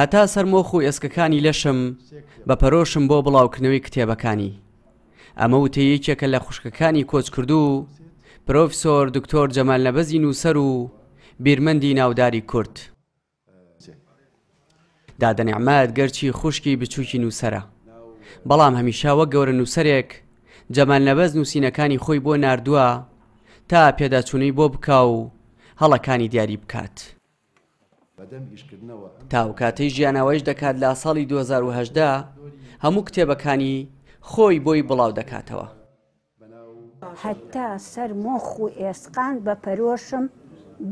هەتا سەرمۆخ و ئێسکەکانی لەشم بە پەرۆشم بۆ بڵاوکردنەوەی کتێبەکانی ئەمە وتەیەکێکە لە خوشکەکانی کۆچکردو پرۆفسۆر دکتۆر جەمال نەبەزین و سەر و بیرمەندی ناوداری کورت دادەنیعماد گەرچی خوشکی بچووکی نووسرە بەڵام هەمیشاوە گەورە نووسەرێک جەمال نەبەز نووسینەکانی خۆی بۆ نردووە تا پێداچوونەی بۆ بکە و هەڵەکانی دیاری بکات. تاوکاتەی ژیانەوەش دەکات لە ساڵی 2010 هەموو کتێبەکانی خۆی بۆی بڵاو دەکاتەوە. هەتا سەر مۆخ و ئێسقان بە پەرۆشم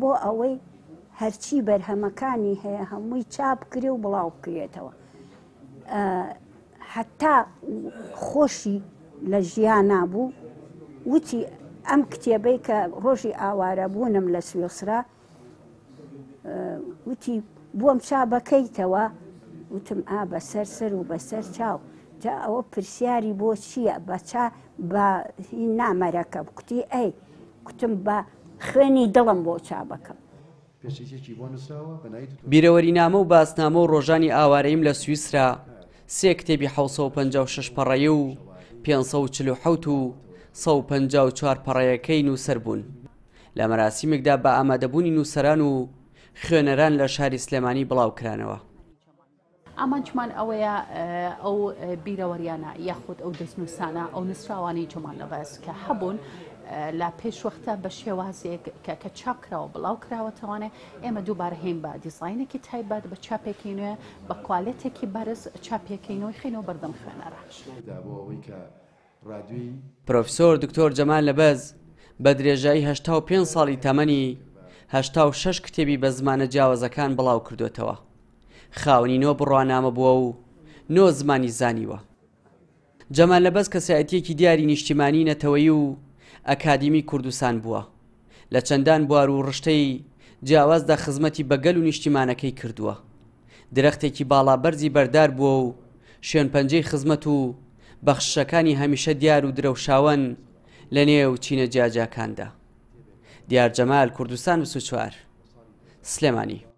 بۆ ئەوەی هەرچی بەرهەمەکانی هەیە هەمووی چاپ کرێ و بڵاو بکرێتەوە. حتا خۆشی لە ژیان نبوو وتی ئەم کتێبەی کە ڕۆژی ئاوارە بوونم لە سوێسرا وتی بووم چا بەکەیتەوە وتم ئا بەسەر سەر و بەسەر چاو جا ئەوە پرسیاری بۆ چییە بەچا بە نامەرەکە کوتی ئەی کوتم بە خوێنی دڵم بۆ چا بکەم بیرەوەری نامە و باسنامە و ڕۆژانی ئاوارەیم لە سوئیسرا سێ کتێبی 1956 پەڕەیە و 540 و 154 پەڕەیەەکەی نووسەر بوون لە مەراسیمێکدا بە ئامادەبوونی نووسەران و خوێنەران لە شاری سلێمانی بڵاوکرانەوە. ئامانچمان ئەوەیە ئەو بیرەوەریانە یاخود ئەو دەستنووسانە ئەو نسراوانی جومان لەبەس کە هەبوون لە پێشوەختە بە شێوازێک کە چاپکراوە بڵاو کراوەتەوانێت ئێمە دووبارە هێن بە دیزینێکی تایبەت بە چاپێکی نوێ بە کوالەتێکی بەرز چاپێکی نوۆی خینەوە بەردەم خوێنەراش پرۆفسۆر دکتۆر جەمان لەبەز بە درێژایی 5 ساڵی تەمەنی هەشتا و شش کتێبی بە زمانە جیاوازەکان بڵاو کردوێتەوە خاونی نۆ بڕوانامە بووە و نۆ زمانی زانیوە جەمان لەبەست کەسایەتیەکی دیاری نیشتیمانی نەتەوەی و ئەکادیمی کوردستان بووە لە چەندان بوار و ڕشتەی جیاوازدا خزمەتی بەگەل و نیشتیمانەکەی کردووە درەختێکی باڵابەرزی بەردار بووە و شوێن پەنجەی خزمەت و بەخشەکانی هەمیشە دیار و درەوشاون لە نێو چینە جیاجاکاندا دیار جەمال کوردستان و سوچوار سلێمانی